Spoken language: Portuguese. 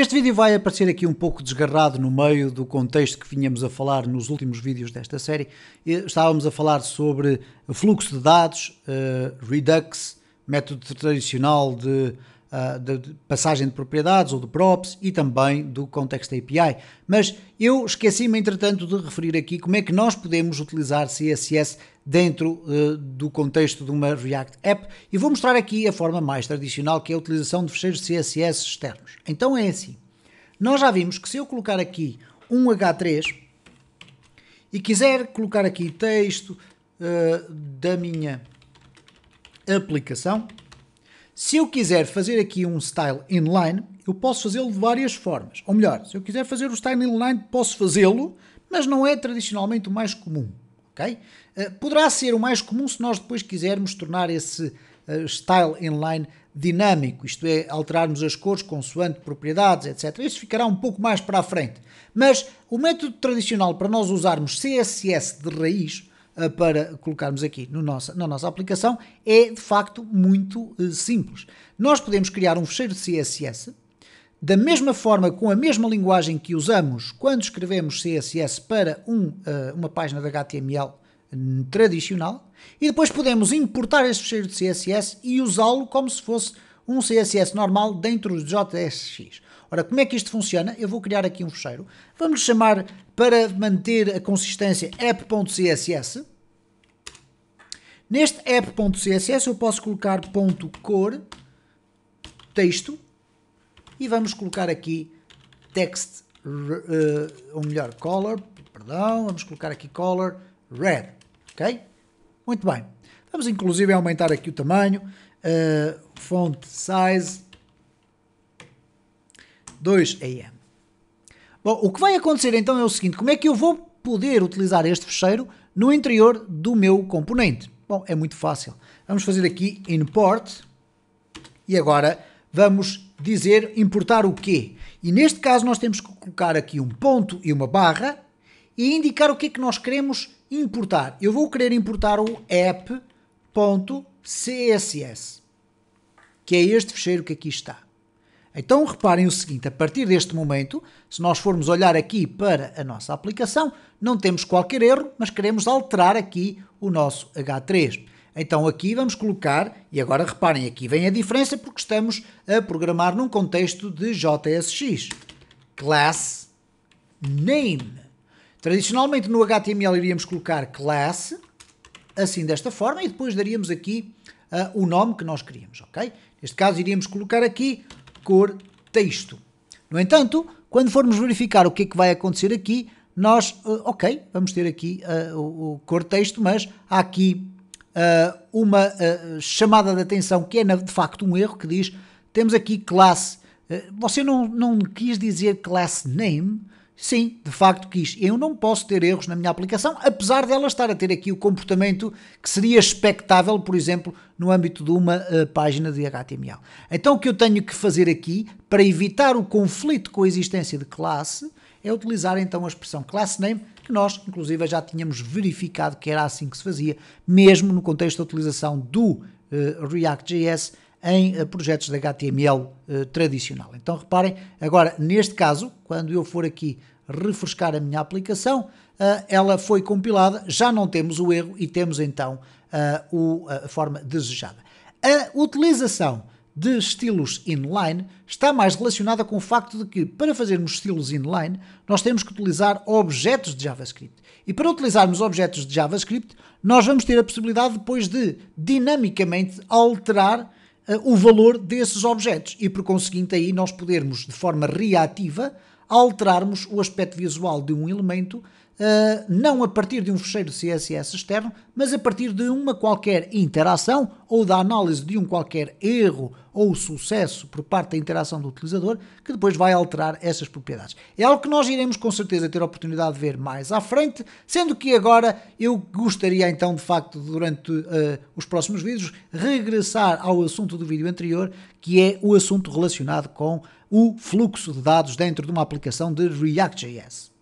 Este vídeo vai aparecer aqui um pouco desgarrado no meio do contexto que vinhamos a falar nos últimos vídeos desta série. Estávamos a falar sobre fluxo de dados, uh, Redux, método tradicional de uh, de, de, passagem de propriedades ou de props e também do Context API. Mas eu esqueci-me, entretanto, de referir aqui como é que nós podemos utilizar CSS dentro uh, do contexto de uma React App e vou mostrar aqui a forma mais tradicional que é a utilização de fecheiros CSS externos. Então é assim. Nós já vimos que se eu colocar aqui um H3 e quiser colocar aqui texto uh, da minha aplicação, se eu quiser fazer aqui um style inline, eu posso fazê-lo de várias formas. Ou melhor, se eu quiser fazer o style inline, posso fazê-lo, mas não é tradicionalmente o mais comum. Okay? Eh, poderá ser o mais comum se nós depois quisermos tornar esse eh, style inline dinâmico, isto é, alterarmos as cores consoante propriedades, etc. Isso ficará um pouco mais para a frente. Mas o método tradicional para nós usarmos CSS de raiz eh, para colocarmos aqui no nossa, na nossa aplicação é de facto muito eh, simples. Nós podemos criar um fecheiro de CSS da mesma forma, com a mesma linguagem que usamos quando escrevemos CSS para um, eh, uma página de HTML tradicional, e depois podemos importar este fecheiro de CSS e usá-lo como se fosse um CSS normal dentro do JSX. Ora, como é que isto funciona? Eu vou criar aqui um fecheiro. Vamos chamar, para manter a consistência, app.css. Neste app.css eu posso colocar ponto .cor, texto, e vamos colocar aqui text, uh, ou melhor, color, perdão, vamos colocar aqui color red, ok? Muito bem. Vamos inclusive aumentar aqui o tamanho, uh, font size 2 AM. Bom, o que vai acontecer então é o seguinte, como é que eu vou poder utilizar este fecheiro no interior do meu componente? Bom, é muito fácil. Vamos fazer aqui import e agora vamos dizer importar o quê? E neste caso nós temos que colocar aqui um ponto e uma barra e indicar o que é que nós queremos importar. Eu vou querer importar o app.css que é este fecheiro que aqui está. Então reparem o seguinte: a partir deste momento, se nós formos olhar aqui para a nossa aplicação, não temos qualquer erro, mas queremos alterar aqui o nosso H3. Então aqui vamos colocar, e agora reparem, aqui vem a diferença porque estamos a programar num contexto de JSX. Class Name. Tradicionalmente no HTML iríamos colocar class, assim desta forma, e depois daríamos aqui uh, o nome que nós queríamos, ok? Neste caso, iríamos colocar aqui cor texto. No entanto, quando formos verificar o que é que vai acontecer aqui, nós, uh, ok, vamos ter aqui uh, o, o, cor texto, mas há aqui eh, uma chamada de atenção que é de facto um erro que diz temos aqui classe, você não, não quis dizer classe name, Sim, de facto quis. Eu não posso ter erros na minha aplicação, apesar dela estar a ter aqui o comportamento que seria expectável, por exemplo, no âmbito de uma uh, página de HTML. Então o que eu tenho que fazer aqui, para evitar o conflito com a existência de classe, é utilizar então a expressão classname que nós, inclusive, já tínhamos verificado que era assim que se fazia, mesmo no contexto da utilização do uh, eh, React.js, em eh, projetos de HTML eh, tradicional. Então reparem, agora neste caso, quando eu for aqui refrescar a minha aplicação, eh, ela foi compilada, já não temos o erro e temos então a forma desejada. A utilização de estilos inline está mais relacionada com o facto de que, para fazermos estilos inline, nós temos que utilizar objetos de JavaScript. E para utilizarmos objetos de JavaScript, nós vamos ter a possibilidade depois de dinamicamente alterar uh, o valor desses objetos e, por conseguinte, aí nós podermos, de forma reativa, alterarmos o aspecto visual de um elemento Uh, não a partir de um fecheiro CSS externo, mas a partir de uma qualquer interação ou da análise de um qualquer erro ou sucesso por parte da interação do utilizador, que depois vai alterar essas propriedades. É algo que nós iremos com certeza ter a oportunidade de ver mais à frente, sendo que agora eu gostaria então de facto durante uh, os próximos vídeos regressar ao assunto do vídeo anterior, que é o assunto relacionado com o fluxo de dados dentro de uma aplicação de React.js.